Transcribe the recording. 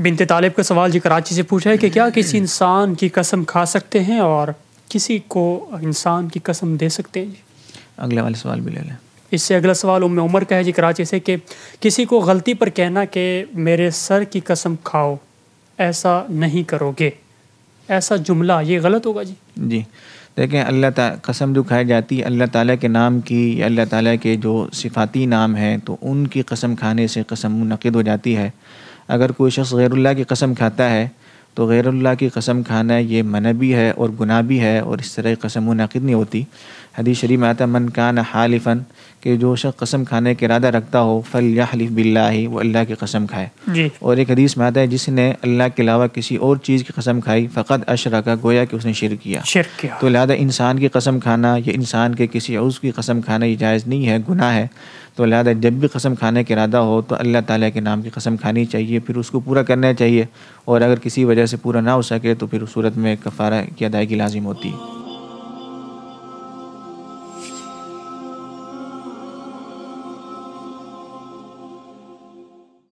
बिनते तालिब का सवाल जी कराची से पूछा है कि क्या किसी इंसान की कसम खा सकते हैं और किसी को इंसान की कसम दे सकते हैं जी अगला वाला सवाल भी ले लें इससे अगला सवाल उम उमर का है जी कराची से कि किसी को गलती पर कहना कि मेरे सर की कसम खाओ ऐसा नहीं करोगे ऐसा जुमला ये गलत होगा जी जी देखें अल्लाह कसम जो खाई जाती है अल्लाह ताला के नाम की या अल्लाह ताला के जो सिफाती नाम हैं तो उनकी कसम खाने से कसम मुनद हो जाती है अगर कोई शख्स गैरुल्ला की कसम खाता है तो गैरुल्ला की कसम खाना ये मना भी है और गुनाह भी है और इस तरह की कसम मुनद नहीं होती हदीस शरीफ में आता मन कान हालिफन के जो शख्स कसम खाने का इरादा रखता हो फल या हलीफ बिल्ला वो अल्लाह की कसम खाए और एक हदीस में आता है जिसने अल्लाह के अलावा किसी और चीज़ की कसम खाई फ़कत अशरा का गोया कि उसने शिर किया, किया। तो लिहाजा इंसान की कसम खाना या इंसान के किसी और की कसम खाना ये जायज़ नहीं है गुनाह है तो लिहाजा जब भी कसम खाने का इरादा हो तो अल्लाह ताली के नाम की कसम खानी चाहिए फिर उसको पूरा करना चाहिए और अगर किसी वजह से पूरा ना हो सके तो फिर उस सूरत में कफ़ारा की अदायगी लाजिम होती है